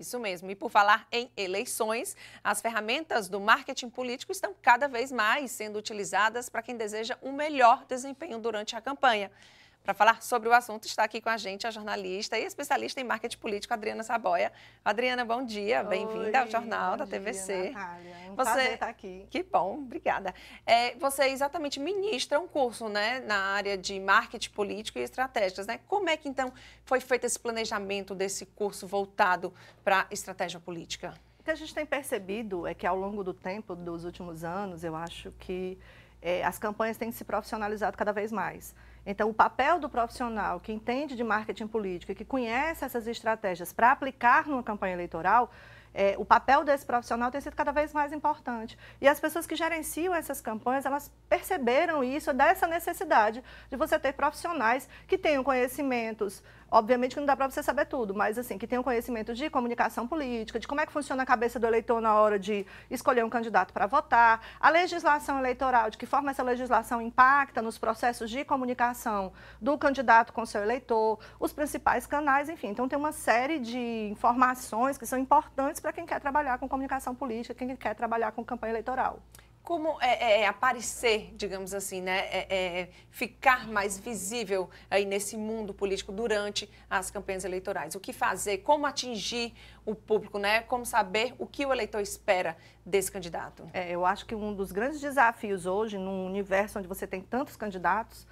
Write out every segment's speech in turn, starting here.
Isso mesmo. E por falar em eleições, as ferramentas do marketing político estão cada vez mais sendo utilizadas para quem deseja um melhor desempenho durante a campanha. Para falar sobre o assunto, está aqui com a gente a jornalista e especialista em marketing político, Adriana Saboia. Adriana, bom dia, bem-vinda ao Jornal da dia, TVC. Natália. É um Você... prazer estar aqui. Que bom, obrigada. É, você exatamente ministra um curso né, na área de marketing político e estratégias. Né? Como é que, então, foi feito esse planejamento desse curso voltado para estratégia política? O que a gente tem percebido é que, ao longo do tempo, dos últimos anos, eu acho que é, as campanhas têm se profissionalizado cada vez mais. Então, o papel do profissional que entende de marketing político e que conhece essas estratégias para aplicar numa campanha eleitoral, é, o papel desse profissional tem sido cada vez mais importante. E as pessoas que gerenciam essas campanhas, elas perceberam isso, dessa necessidade de você ter profissionais que tenham conhecimentos Obviamente que não dá para você saber tudo, mas assim, que um conhecimento de comunicação política, de como é que funciona a cabeça do eleitor na hora de escolher um candidato para votar, a legislação eleitoral, de que forma essa legislação impacta nos processos de comunicação do candidato com seu eleitor, os principais canais, enfim. Então tem uma série de informações que são importantes para quem quer trabalhar com comunicação política, quem quer trabalhar com campanha eleitoral como é, é, é, aparecer, digamos assim, né, é, é, ficar mais visível aí nesse mundo político durante as campanhas eleitorais? O que fazer? Como atingir o público? Né? Como saber o que o eleitor espera desse candidato? É, eu acho que um dos grandes desafios hoje, num universo onde você tem tantos candidatos,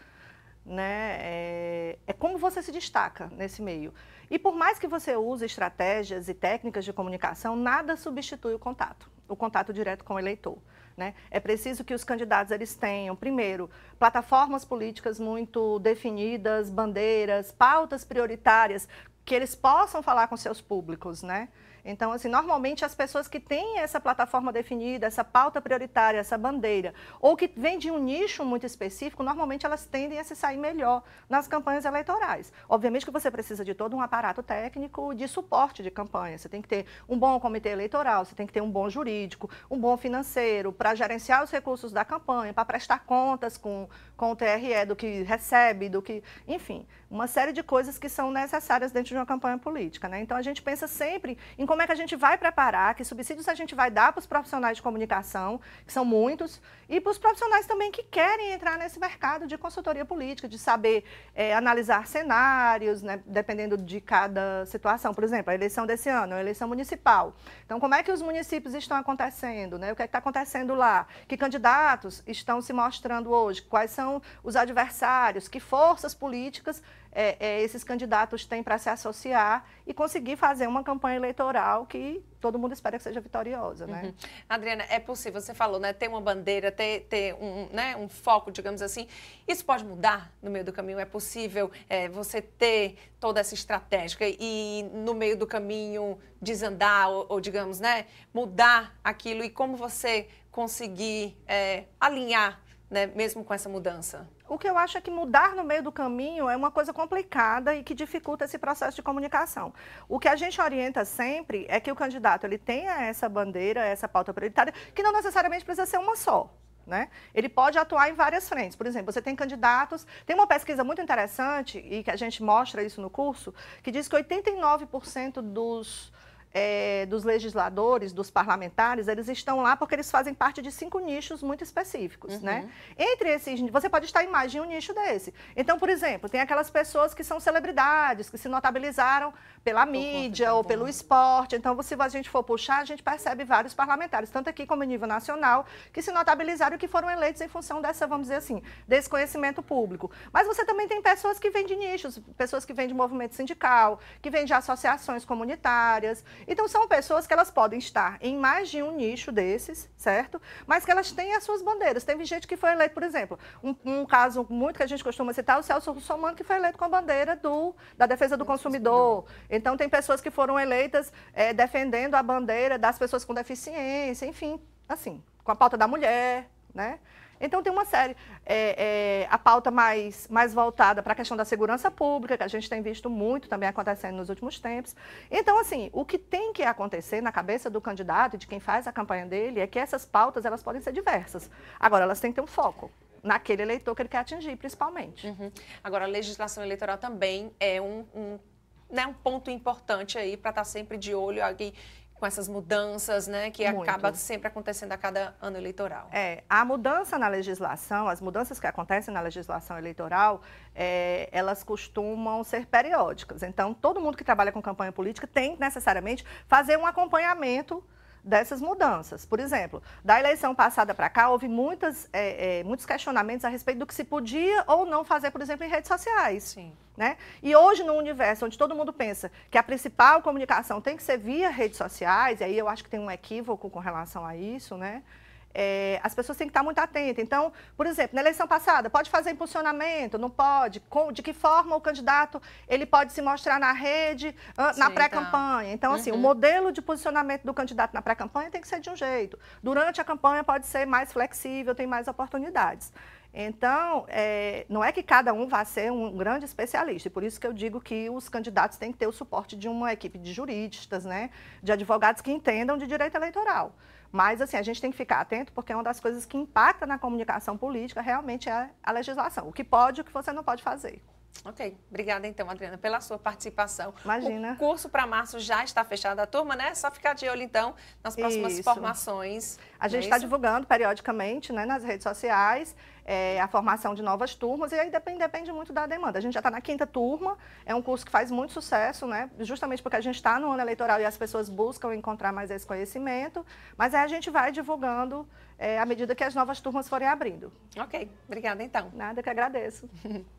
né, é, é, como você se destaca nesse meio. E por mais que você use estratégias e técnicas de comunicação, nada substitui o contato, o contato direto com o eleitor. Né? É preciso que os candidatos eles tenham, primeiro, plataformas políticas muito definidas, bandeiras, pautas prioritárias que eles possam falar com seus públicos, né? Então, assim, normalmente as pessoas que têm essa plataforma definida, essa pauta prioritária, essa bandeira, ou que vem de um nicho muito específico, normalmente elas tendem a se sair melhor nas campanhas eleitorais. Obviamente que você precisa de todo um aparato técnico de suporte de campanha. Você tem que ter um bom comitê eleitoral, você tem que ter um bom jurídico, um bom financeiro para gerenciar os recursos da campanha, para prestar contas com, com o TRE do que recebe, do que. Enfim, uma série de coisas que são necessárias dentro de uma campanha política. Né? Então, a gente pensa sempre em como é que a gente vai preparar, que subsídios a gente vai dar para os profissionais de comunicação, que são muitos, e para os profissionais também que querem entrar nesse mercado de consultoria política, de saber é, analisar cenários, né, dependendo de cada situação. Por exemplo, a eleição desse ano, a eleição municipal. Então, como é que os municípios estão acontecendo? Né? O que é está acontecendo lá? Que candidatos estão se mostrando hoje? Quais são os adversários? Que forças políticas é, é esses candidatos têm para se associar e conseguir fazer uma campanha eleitoral? eleitoral que todo mundo espera que seja vitoriosa, né? Uhum. Adriana, é possível, você falou, né, ter uma bandeira, ter, ter um, né, um foco, digamos assim, isso pode mudar no meio do caminho? É possível é, você ter toda essa estratégia e no meio do caminho desandar ou, ou digamos, né, mudar aquilo e como você conseguir é, alinhar né, mesmo com essa mudança? O que eu acho é que mudar no meio do caminho é uma coisa complicada e que dificulta esse processo de comunicação. O que a gente orienta sempre é que o candidato ele tenha essa bandeira, essa pauta prioritária, que não necessariamente precisa ser uma só. Né? Ele pode atuar em várias frentes. Por exemplo, você tem candidatos. Tem uma pesquisa muito interessante, e que a gente mostra isso no curso, que diz que 89% dos é, dos legisladores, dos parlamentares, eles estão lá porque eles fazem parte de cinco nichos muito específicos, né? uhum. né? Entre esses, você pode estar em mais de um nicho desse. Então, por exemplo, tem aquelas pessoas que são celebridades, que se notabilizaram pela Por mídia ou pelo esporte. Então, se a gente for puxar, a gente percebe vários parlamentares, tanto aqui como em nível nacional, que se notabilizaram e que foram eleitos em função dessa, vamos dizer assim, desse conhecimento público. Mas você também tem pessoas que vêm de nichos, pessoas que vêm de movimento sindical, que vêm de associações comunitárias. Então, são pessoas que elas podem estar em mais de um nicho desses, certo? Mas que elas têm as suas bandeiras. Teve gente que foi eleito, por exemplo, um, um caso muito que a gente costuma citar, o Celso Somano, que foi eleito com a bandeira do, da defesa do consumidor. Então, tem pessoas que foram eleitas é, defendendo a bandeira das pessoas com deficiência, enfim, assim, com a pauta da mulher, né? Então tem uma série, é, é, a pauta mais, mais voltada para a questão da segurança pública, que a gente tem visto muito também acontecendo nos últimos tempos. Então, assim, o que tem que acontecer na cabeça do candidato e de quem faz a campanha dele é que essas pautas elas podem ser diversas. Agora, elas têm que ter um foco naquele eleitor que ele quer atingir, principalmente. Uhum. Agora, a legislação eleitoral também é um, um né, um ponto importante aí para estar tá sempre de olho aqui com essas mudanças, né, que Muito. acaba sempre acontecendo a cada ano eleitoral. É, a mudança na legislação, as mudanças que acontecem na legislação eleitoral, é, elas costumam ser periódicas. Então, todo mundo que trabalha com campanha política tem necessariamente fazer um acompanhamento dessas mudanças. Por exemplo, da eleição passada para cá, houve muitas, é, é, muitos questionamentos a respeito do que se podia ou não fazer, por exemplo, em redes sociais. Sim. Né? E hoje, num universo onde todo mundo pensa que a principal comunicação tem que ser via redes sociais, e aí eu acho que tem um equívoco com relação a isso, né? é, as pessoas têm que estar muito atentas. Então, por exemplo, na eleição passada, pode fazer impulsionamento, não pode? Com, de que forma o candidato ele pode se mostrar na rede, ah, na tá. pré-campanha? Então, assim, uhum. o modelo de posicionamento do candidato na pré-campanha tem que ser de um jeito. Durante a campanha pode ser mais flexível, tem mais oportunidades. Então, é, não é que cada um vá ser um grande especialista, e por isso que eu digo que os candidatos têm que ter o suporte de uma equipe de juristas, né, de advogados que entendam de direito eleitoral. Mas, assim, a gente tem que ficar atento, porque é uma das coisas que impacta na comunicação política realmente é a legislação. O que pode e o que você não pode fazer. Ok, obrigada então, Adriana, pela sua participação. Imagina. O curso para março já está fechado, a turma, né? Só ficar de olho então nas próximas isso. formações. A gente é está é divulgando periodicamente né, nas redes sociais. É, a formação de novas turmas, e aí depende, depende muito da demanda. A gente já está na quinta turma, é um curso que faz muito sucesso, né? justamente porque a gente está no ano eleitoral e as pessoas buscam encontrar mais esse conhecimento, mas aí a gente vai divulgando é, à medida que as novas turmas forem abrindo. Ok, obrigada então. Nada que agradeço.